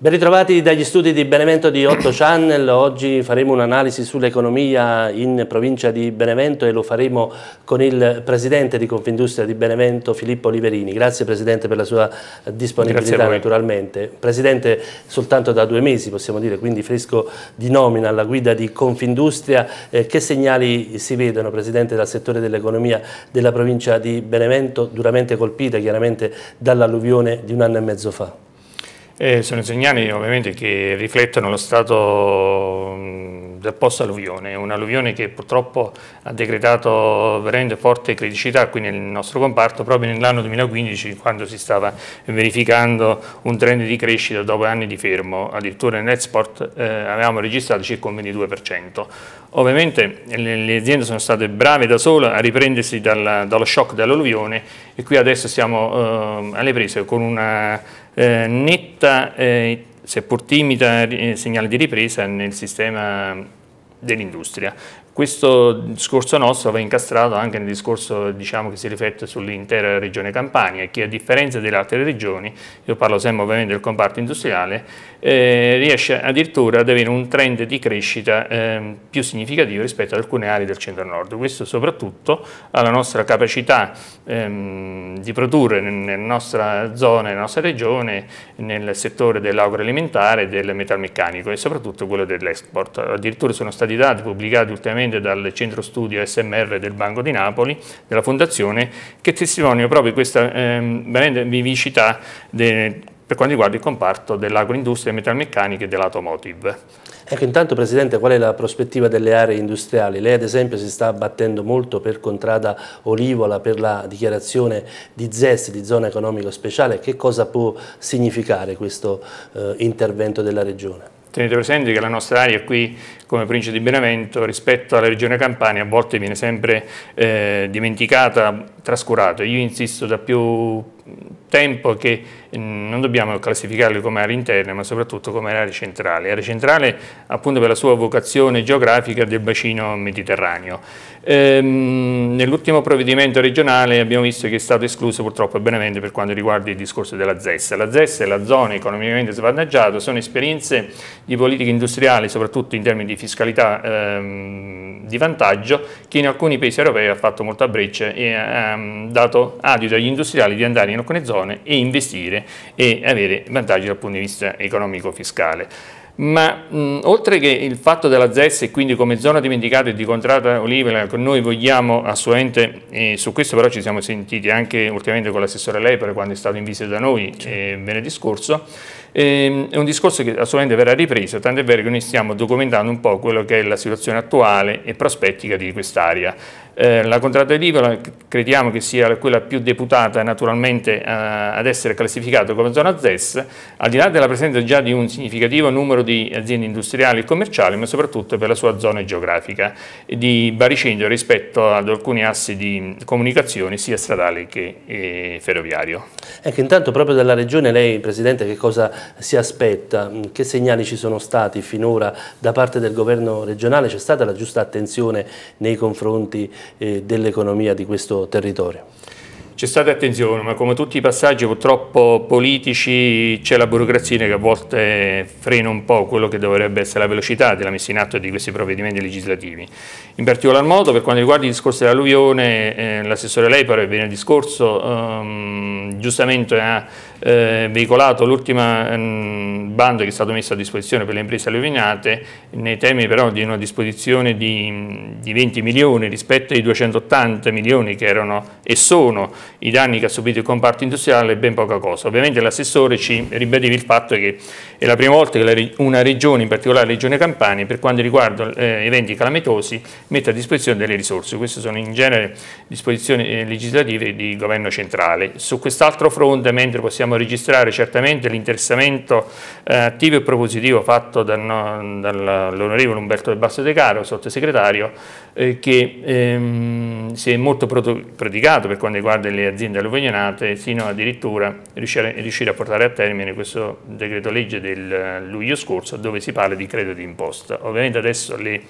Ben ritrovati dagli studi di Benevento di 8 Channel, oggi faremo un'analisi sull'economia in provincia di Benevento e lo faremo con il Presidente di Confindustria di Benevento Filippo Oliverini. Grazie Presidente per la sua disponibilità naturalmente. Presidente soltanto da due mesi possiamo dire, quindi fresco di nomina alla guida di Confindustria. Eh, che segnali si vedono Presidente dal settore dell'economia della provincia di Benevento, duramente colpita chiaramente dall'alluvione di un anno e mezzo fa? Eh, sono segnali ovviamente che riflettono lo stato mm, del post-alluvione, un'alluvione che purtroppo ha decretato veramente forte criticità qui nel nostro comparto proprio nell'anno 2015 quando si stava verificando un trend di crescita dopo anni di fermo, addirittura in export eh, avevamo registrato circa un 22%. Ovviamente le aziende sono state brave da sole a riprendersi dal, dallo shock dell'alluvione e qui adesso siamo eh, alle prese con una eh, netta eh, seppur timida, eh, segnale di ripresa nel sistema dell'industria. Questo discorso nostro va incastrato anche nel discorso diciamo, che si riflette sull'intera regione Campania che a differenza delle altre regioni, io parlo sempre ovviamente del comparto industriale, eh, riesce addirittura ad avere un trend di crescita eh, più significativo rispetto ad alcune aree del centro-nord. Questo soprattutto alla nostra capacità ehm, di produrre nella nostra zona, nella nostra regione, nel settore dell'agroalimentare, e del metalmeccanico e soprattutto quello dell'export. Addirittura sono stati dati, pubblicati ultimamente direttamente dal centro studio SMR del Banco di Napoli, della Fondazione, che testimoniano proprio questa ehm, vivicità de, per quanto riguarda il comparto dell'agroindustria, metalmeccanica e dell'automotive. Ecco, intanto Presidente, qual è la prospettiva delle aree industriali? Lei ad esempio si sta battendo molto per Contrada Olivola, per la dichiarazione di ZES, di zona economico speciale, che cosa può significare questo eh, intervento della Regione? Tenete presente che la nostra area qui come provincia di Benevento rispetto alla regione Campania a volte viene sempre eh, dimenticata, trascurata. Io insisto da più tempo che mm, non dobbiamo classificarle come aree interne ma soprattutto come aree centrali. Area centrale appunto per la sua vocazione geografica del bacino mediterraneo. Ehm, nell'ultimo provvedimento regionale abbiamo visto che è stato escluso purtroppo Benevento per quanto riguarda il discorso della ZES. La ZES e la zona economicamente svantaggiata sono esperienze di politica industriale, soprattutto in termini di fiscalità ehm, di vantaggio, che in alcuni paesi europei ha fatto molta breccia e ha ehm, dato adito agli industriali di andare in alcune zone e investire e avere vantaggi dal punto di vista economico-fiscale ma mh, oltre che il fatto della ZES e quindi come zona dimenticata e di contrada Olivera, noi vogliamo assolutamente, e su questo però ci siamo sentiti anche ultimamente con l'assessore Lepre quando è stato in visita da noi eh, venerdì scorso, Ehm, è un discorso che assolutamente verrà ripreso, tant'è vero che noi stiamo documentando un po' quello che è la situazione attuale e prospettica di quest'area. Eh, la contratta edicola crediamo che sia quella più deputata naturalmente eh, ad essere classificata come zona ZES, al di là della presenza già di un significativo numero di aziende industriali e commerciali, ma soprattutto per la sua zona geografica, di baricentro rispetto ad alcuni assi di comunicazione sia stradale che eh, ferroviario. Ecco, intanto proprio dalla Regione lei, Presidente, che cosa si aspetta? Mm, che segnali ci sono stati finora da parte del governo regionale? C'è stata la giusta attenzione nei confronti eh, dell'economia di questo territorio? C'è stata attenzione, ma come tutti i passaggi purtroppo politici c'è la burocrazia che a volte frena un po' quello che dovrebbe essere la velocità della messa in atto di questi provvedimenti legislativi. In particolar modo per quanto riguarda i discorsi dell'alluvione, eh, l'assessore Leipar, venerdì scorso ehm, giustamente ha eh, veicolato l'ultima mh, mm, banda che è stata messa a disposizione per le imprese alluviate nei temi però di una disposizione di, mm, di, 20 milioni rispetto ai 280 milioni che erano e sono i danni che ha subito il comparto industriale è ben poca cosa. Ovviamente l'assessore ci ribadiva il fatto che è la prima volta che la, una regione, in particolare la regione Campania, per quanto riguarda eh, eventi calamitosi mette a disposizione delle risorse. Queste sono in genere disposizioni eh, legislative di governo centrale. Su quest'altro fronte, mentre possiamo possiamo registrare certamente l'interessamento eh, attivo e propositivo fatto dal, no, dall'onorevole Umberto Del Basso De Caro, sottosegretario, eh, che ehm, si è molto predicato per quanto riguarda le aziende alluvionate, sino addirittura riuscire, riuscire a portare a termine questo decreto legge del eh, luglio scorso dove si parla di credito di imposta. Ovviamente adesso le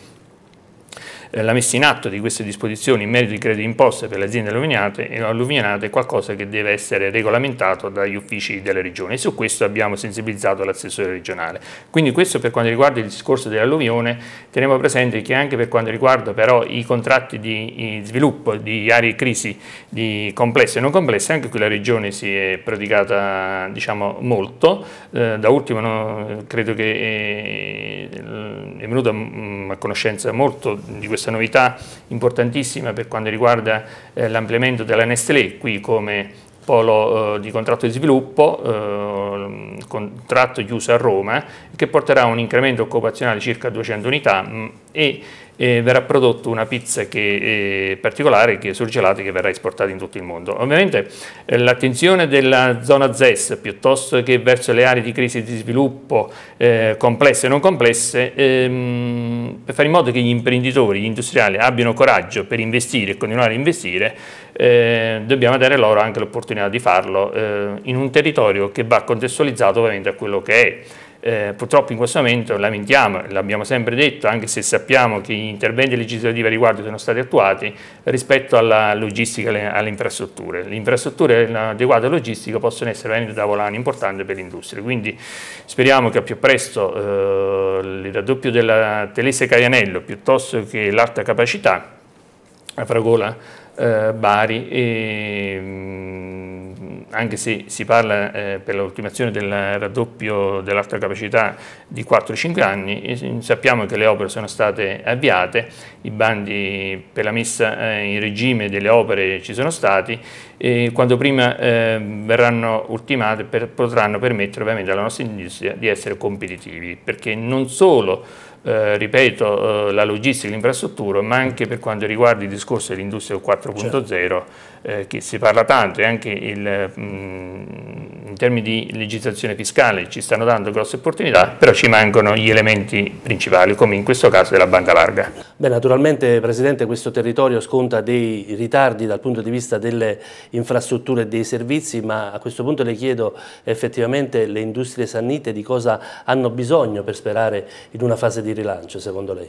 eh, la messa in atto di queste disposizioni in merito ai crediti imposte per le aziende alluviate, eh, alluviate è qualcosa che deve essere regolamentato dagli uffici della regione e su questo abbiamo sensibilizzato l'assessore regionale. Quindi questo per quanto riguarda il discorso dell'alluvione, teniamo presente che anche per quanto riguarda però i contratti di sviluppo di aree crisi di complesse e non complesse, anche qui la regione si è praticata diciamo, molto, eh, da ultimo no, credo che è, eh, è venuta mm, a conoscenza molto di questo questa novità importantissima per quanto riguarda eh, l'ampliamento della Nestlé, qui come polo eh, di contratto di sviluppo, eh, contratto chiuso a Roma, che porterà un incremento occupazionale di circa 200 unità mh, mm, e eh, verrà prodotta una pizza che, eh, particolare che è surgelata e che verrà esportata in tutto il mondo. Ovviamente eh, l'attenzione della zona ZES piuttosto che verso le aree di crisi di sviluppo eh, complesse e non complesse, ehm, per fare in modo che gli imprenditori, gli industriali abbiano coraggio per investire e continuare a investire, eh, dobbiamo dare loro anche l'opportunità di farlo eh, in un territorio che va contestualizzato ovviamente a quello che è eh, purtroppo in questo momento lamentiamo, l'abbiamo sempre detto, anche se sappiamo che gli interventi legislativi a riguardo sono stati attuati, rispetto alla logistica e alle infrastrutture. Le infrastrutture e l'adeguata logistica possono essere veramente da volano importante per l'industria, quindi speriamo che al più presto eh, il raddoppio della Telese Caianello piuttosto che l'alta capacità, a Fragola, eh, Bari, e, mm, anche se si parla eh, per l'ultimazione del raddoppio dell'alta capacità di 4-5 anni, sappiamo che le opere sono state avviate, i bandi per la messa eh, in regime delle opere ci sono stati, e quando prima eh, verranno ultimate per, potranno permettere ovviamente alla nostra industria di essere competitivi, perché non solo eh, ripeto, eh, la logistica e l'infrastruttura, ma anche per quanto riguarda il discorso dell'industria 4.0, certo. eh, che si parla tanto e anche il, mh, mm, in termini di legislazione fiscale ci stanno dando grosse opportunità, però ci mancano gli elementi principali, come in questo caso della banda larga. Beh, naturalmente Presidente questo territorio sconta dei ritardi dal punto di vista delle infrastrutture e dei servizi, ma a questo punto le chiedo effettivamente le industrie sannite di cosa hanno bisogno per sperare in una fase di di rilancio secondo lei?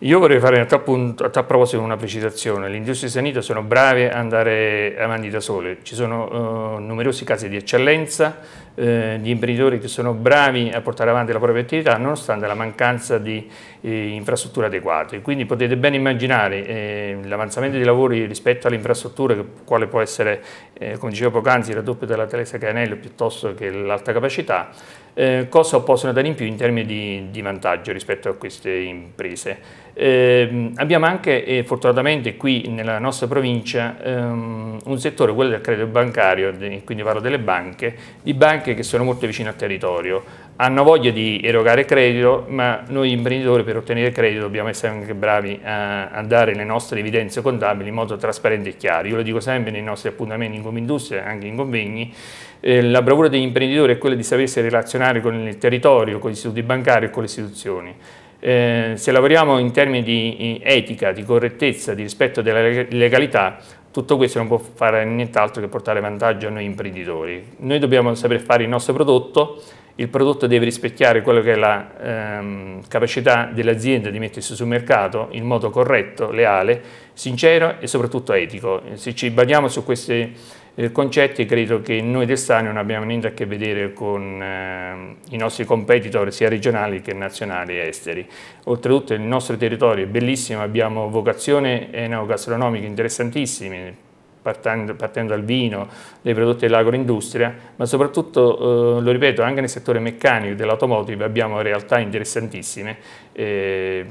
Io vorrei fare a tal, punto, a tal proposito una precisazione. Le industrie sanitarie sono brave ad andare avanti da sole. Ci sono eh, numerosi casi di eccellenza eh, gli imprenditori che sono bravi a portare avanti la propria attività nonostante la mancanza di eh, infrastrutture adeguate. Quindi potete ben immaginare eh, l'avanzamento dei lavori rispetto alle infrastrutture, quale può essere, eh, come dicevo poc'anzi, il raddoppio della Telesa Canello piuttosto che l'alta capacità, eh, cosa possono dare in più in termini di, di vantaggio rispetto a queste imprese. Eh, abbiamo anche, eh, fortunatamente qui nella nostra provincia, ehm, un settore, quello del credito bancario, quindi parlo delle banche, di banche che sono molto vicine al territorio, hanno voglia di erogare credito, ma noi imprenditori per ottenere credito dobbiamo essere anche bravi a, a dare le nostre evidenze contabili in modo trasparente e chiaro. Io lo dico sempre nei nostri appuntamenti in Comindustria, anche in convegni, eh, la bravura degli imprenditori è quella di sapersi relazionare con il territorio, con gli istituti bancari e con le istituzioni eh, se lavoriamo in termini di etica, di correttezza, di rispetto della legalità, tutto questo non può fare nient'altro che portare vantaggio a noi imprenditori. Noi dobbiamo saper fare il nostro prodotto, il prodotto deve rispecchiare quella che è la ehm, capacità dell'azienda di mettersi sul mercato in modo corretto, leale, sincero e soprattutto etico. Se ci badiamo su queste eh, concetti e credo che noi d'Estane non abbiamo niente a che vedere con eh, i nostri competitor sia regionali che nazionali e esteri. Oltretutto il nostro territorio è bellissimo, abbiamo vocazioni enogastronomiche interessantissime, partendo, partendo dal vino, dai prodotti dell'agroindustria, ma soprattutto, eh, lo ripeto, anche nel settore meccanico dell'automotive abbiamo realtà interessantissime. Eh,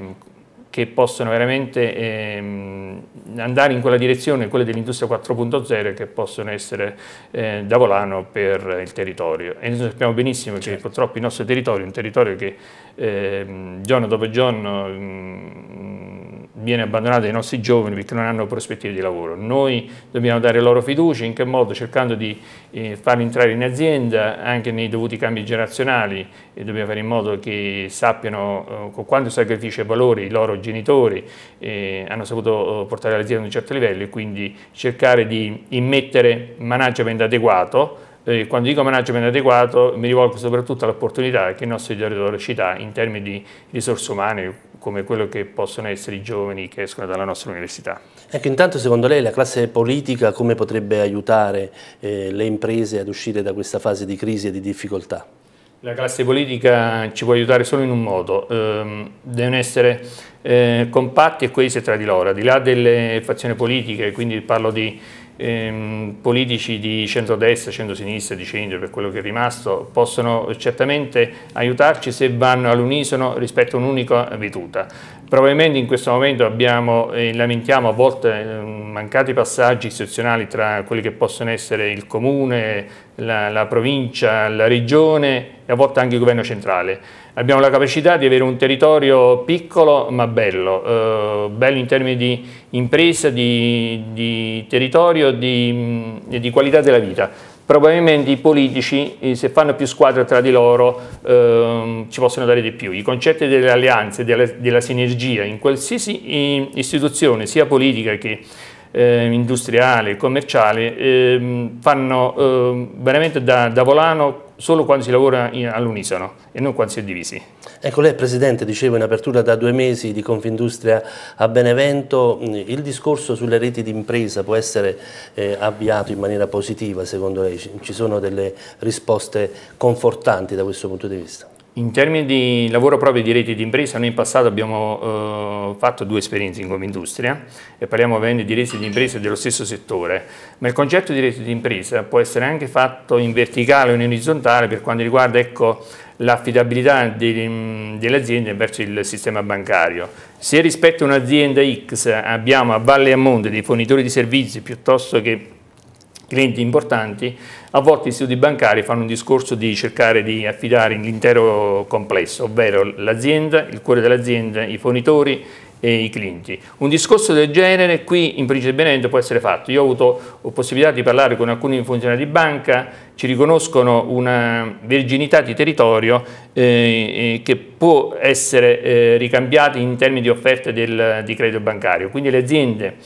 che possono veramente ehm, andare in quella direzione, quelle dell'industria 4.0 che possono essere eh, da volano per il territorio. E noi sappiamo benissimo certo. che purtroppo il nostro territorio è un territorio che ehm, giorno dopo giorno mh, viene abbandonato dai nostri giovani perché non hanno prospettive di lavoro. Noi dobbiamo dare loro fiducia, in che modo? Cercando di eh, farli entrare in azienda anche nei dovuti cambi generazionali e dobbiamo fare in modo che sappiano eh, con quanto sacrificio e valore i loro giovani genitori eh, hanno saputo eh, portare l'azienda a un certo livello e quindi cercare di immettere management adeguato. Eh, quando dico management adeguato mi rivolgo soprattutto all'opportunità che il nostro genitori ci dà in termini di risorse umane come quello che possono essere i giovani che escono dalla nostra università. Ecco, intanto secondo lei la classe politica come potrebbe aiutare eh, le imprese ad uscire da questa fase di crisi e di difficoltà? La classe politica ci può aiutare solo in un modo, ehm, devono essere eh, compatti e coese tra di loro, al di là delle fazioni politiche, quindi parlo di ehm, politici di centrodestra, centrosinistra, di centro per quello che è rimasto, possono certamente aiutarci se vanno all'unisono rispetto a un'unica veduta. Probabilmente in questo momento abbiamo, eh, lamentiamo a volte eh, mancati passaggi istituzionali tra quelli che possono essere il comune, la, la provincia, la regione e a volte anche il governo centrale. Abbiamo la capacità di avere un territorio piccolo ma bello, eh, bello in termini di impresa, di, di territorio, di, mm, di qualità della vita probabilmente i politici eh, se fanno più squadra tra di loro ehm, ci possono dare di più. I concetti delle alleanze, della, della sinergia in qualsiasi eh, istituzione, sia politica che eh, industriale, commerciale, ehm, fanno ehm, veramente da, da volano solo quando si lavora all'unisono e non quando si è divisi. Ecco, lei Presidente dicevo in apertura da due mesi di Confindustria a Benevento, mm, il discorso sulle reti d'impresa può essere eh, avviato in maniera positiva secondo lei? Ci sono delle risposte confortanti da questo punto di vista? In termini di lavoro proprio di reti di impresa, noi in passato abbiamo eh, fatto due esperienze in come industria e parliamo ovviamente di reti di impresa dello stesso settore, ma il concetto di rete di impresa può essere anche fatto in verticale o in orizzontale per quanto riguarda ecco, l'affidabilità delle aziende verso il sistema bancario. Se rispetto a un'azienda X abbiamo a valle e a monte dei fornitori di servizi piuttosto che clienti importanti, a volte gli istituti bancari fanno un discorso di cercare di affidare l'intero complesso, ovvero l'azienda, il cuore dell'azienda, i fornitori e i clienti. Un discorso del genere qui in Principe Benevento può essere fatto. Io ho avuto possibilità di parlare con alcuni funzionari di banca, ci riconoscono una virginità di territorio eh, eh, che può essere eh, ricambiata in termini di offerta del, di credito bancario. Quindi le aziende,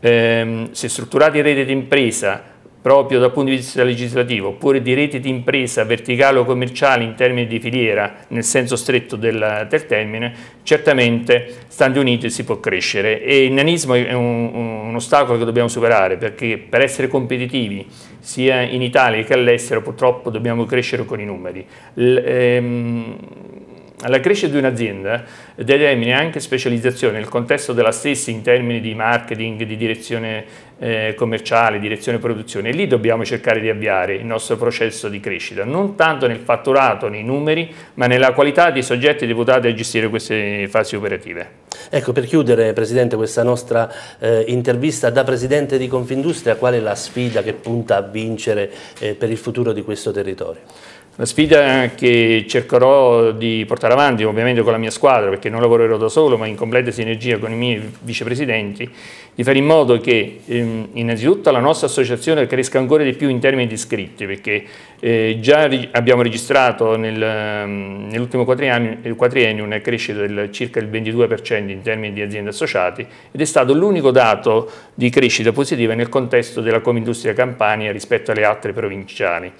eh, se strutturate in rete di impresa, proprio dal punto di vista legislativo, oppure di rete di impresa verticale o commerciale in termini di filiera, nel senso stretto del, del termine, certamente Stati Uniti si può crescere e il nanismo è un, un ostacolo che dobbiamo superare perché per essere competitivi sia in Italia che all'estero purtroppo dobbiamo crescere con i numeri. L, ehm, alla crescita di un'azienda determina anche specializzazione nel contesto della stessa in termini di marketing, di direzione eh, commerciale, direzione produzione. E lì dobbiamo cercare di avviare il nostro processo di crescita, non tanto nel fatturato, nei numeri, ma nella qualità dei soggetti deputati a gestire queste fasi operative. Ecco, per chiudere, Presidente, questa nostra eh, intervista da Presidente di Confindustria, qual è la sfida che punta a vincere eh, per il futuro di questo territorio? La sfida che cercherò di portare avanti ovviamente con la mia squadra perché non lavorerò da solo ma in completa sinergia con i miei vicepresidenti di fare in modo che ehm, innanzitutto la nostra associazione cresca ancora di più in termini di iscritti perché eh, già abbiamo registrato nel, um, nell'ultimo quadriennio, quadriennio, una crescita del circa il 22% in termini di aziende associate ed è stato l'unico dato di crescita positiva nel contesto della Comindustria Campania rispetto alle altre provinciali.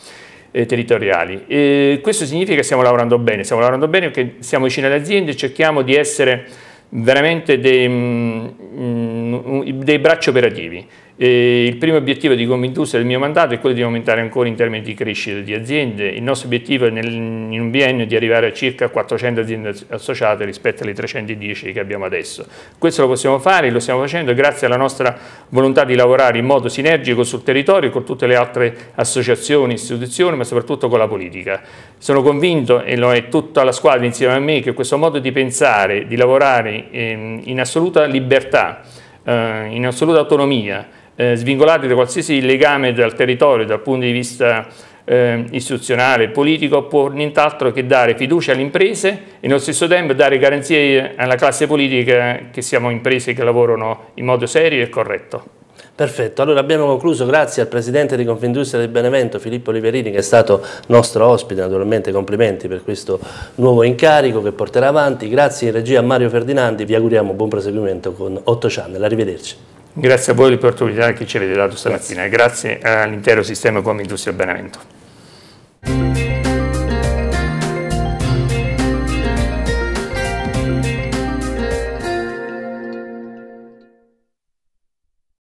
Eh, territoriali. E questo significa che stiamo lavorando bene, stiamo lavorando bene perché siamo vicini alle aziende e cerchiamo di essere veramente dei, mm, mm, dei bracci operativi. E il primo obiettivo di Comindustria del mio mandato è quello di aumentare ancora in termini di crescita di aziende. Il nostro obiettivo è nel, in un biennio di arrivare a circa 400 aziende associate rispetto alle 310 che abbiamo adesso. Questo lo possiamo fare, e lo stiamo facendo grazie alla nostra volontà di lavorare in modo sinergico sul territorio con tutte le altre associazioni, istituzioni, ma soprattutto con la politica. Sono convinto, e lo è tutta la squadra insieme a me, che questo modo di pensare, di lavorare ehm, in assoluta libertà, eh, in assoluta autonomia, eh, svincolati da qualsiasi legame dal territorio dal punto di vista eh, istituzionale e politico può nient'altro che dare fiducia alle imprese e nello stesso tempo dare garanzie alla classe politica che siamo imprese che lavorano in modo serio e corretto. Perfetto, allora abbiamo concluso, grazie al Presidente di Confindustria del Benevento Filippo Oliverini che è stato nostro ospite, naturalmente complimenti per questo nuovo incarico che porterà avanti, grazie in regia a Mario Ferdinandi, vi auguriamo buon proseguimento con 8 Channel, arrivederci. Grazie a voi per l'opportunità che ci avete dato stamattina, grazie, grazie all'intero sistema come Industria Benevento.